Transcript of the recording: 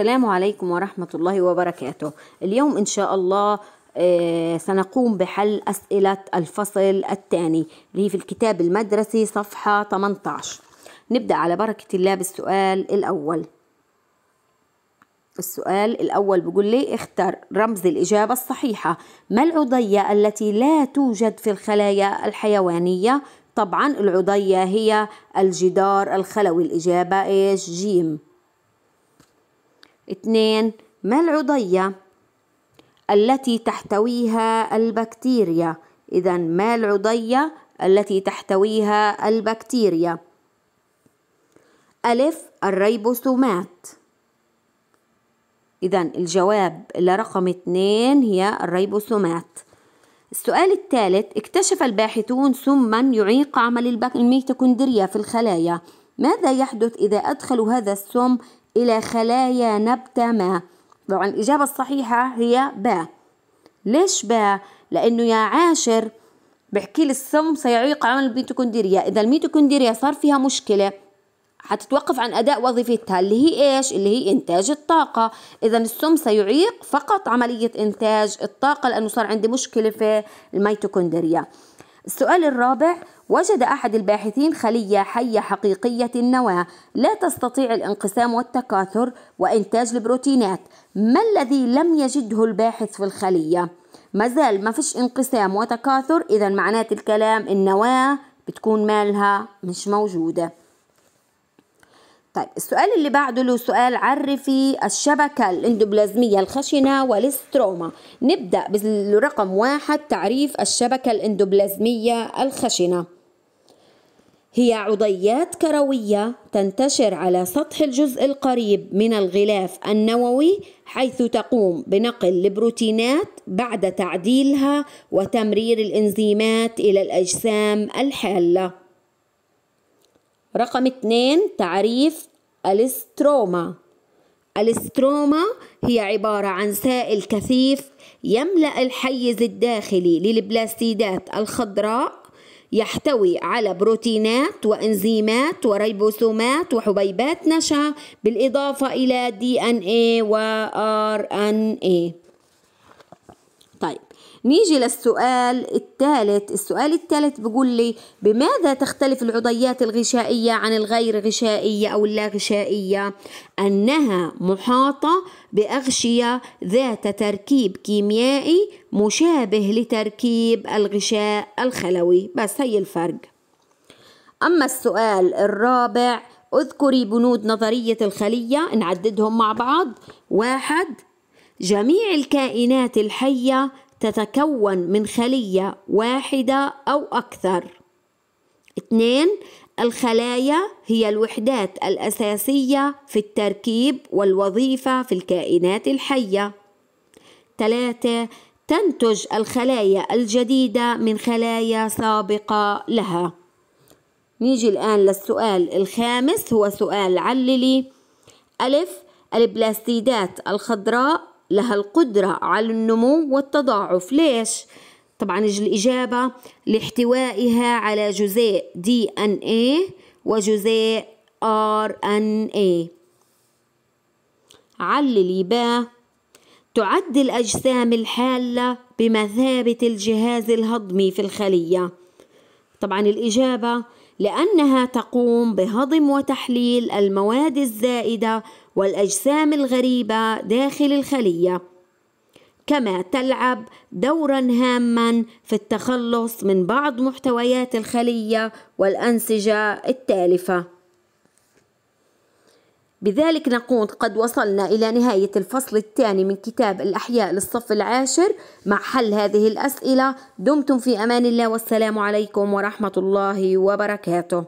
السلام عليكم ورحمة الله وبركاته اليوم إن شاء الله آه، سنقوم بحل أسئلة الفصل الثاني اللي هي في الكتاب المدرسي صفحة 18 نبدأ على بركة الله بالسؤال الأول السؤال الأول بيقول لي اختر رمز الإجابة الصحيحة ما العضية التي لا توجد في الخلايا الحيوانية؟ طبعا العضية هي الجدار الخلوي الإجابة إيش جيم اثنين ما العضية التي تحتويها البكتيريا إذا ما العضية التي تحتويها البكتيريا ألف الريبوسومات إذا الجواب لرقم اثنين هي الريبوسومات السؤال الثالث اكتشف الباحثون سما يعيق عمل الميتوكوندريا في الخلايا ماذا يحدث إذا أدخلوا هذا السم إلى خلايا نبتة ما طبعا الإجابة الصحيحة هي باء ليش باء؟ لأنه يا عاشر بحكي لي السم سيعيق عمل الميتوكوندريا إذا الميتوكوندريا صار فيها مشكلة حتتوقف عن أداء وظيفتها اللي هي إيش؟ اللي هي إنتاج الطاقة إذا السم سيعيق فقط عملية إنتاج الطاقة لأنه صار عندي مشكلة في الميتوكوندريا السؤال الرابع وجد أحد الباحثين خلية حية حقيقية النواة لا تستطيع الانقسام والتكاثر وإنتاج البروتينات ما الذي لم يجده الباحث في الخلية؟ مازال ما فيش انقسام وتكاثر إذا معنات الكلام النواة بتكون مالها مش موجودة طيب السؤال اللي بعده له سؤال عرفي الشبكة الاندوبلازمية الخشنة والستروما نبدأ بالرقم واحد تعريف الشبكة الاندوبلازمية الخشنة هي عضيات كروية تنتشر على سطح الجزء القريب من الغلاف النووي حيث تقوم بنقل البروتينات بعد تعديلها وتمرير الإنزيمات إلى الأجسام الحالة رقم اتنين تعريف الاستروما الاستروما هي عبارة عن سائل كثيف يملأ الحيز الداخلي للبلاستيدات الخضراء يحتوي على بروتينات وإنزيمات وريبوسومات وحبيبات نشا بالإضافة إلى دي أن إيه وآر أن إيه طيب نيجي للسؤال الثالث السؤال الثالث بيقول لي بماذا تختلف العضيات الغشائية عن الغير غشائية أو اللا غشائية أنها محاطة بأغشية ذات تركيب كيميائي مشابه لتركيب الغشاء الخلوي بس هي الفرق أما السؤال الرابع اذكري بنود نظرية الخلية نعددهم مع بعض واحد جميع الكائنات الحية تتكون من خلية واحدة أو أكثر اثنين الخلايا هي الوحدات الأساسية في التركيب والوظيفة في الكائنات الحية ثلاثة تنتج الخلايا الجديدة من خلايا سابقة لها نيجي الآن للسؤال الخامس هو سؤال عللي ألف البلاستيدات الخضراء لها القدرة على النمو والتضاعف ليش؟ طبعا الإجابة لاحتوائها على جزيء دي ان اي وجزيء ار ان اي علل يباه تعد الأجسام الحالة بمثابة الجهاز الهضمي في الخلية طبعا الإجابة لأنها تقوم بهضم وتحليل المواد الزائدة والأجسام الغريبة داخل الخلية كما تلعب دورا هاما في التخلص من بعض محتويات الخلية والأنسجة التالفة بذلك نكون قد وصلنا إلى نهاية الفصل الثاني من كتاب الأحياء للصف العاشر مع حل هذه الأسئلة دمتم في أمان الله والسلام عليكم ورحمة الله وبركاته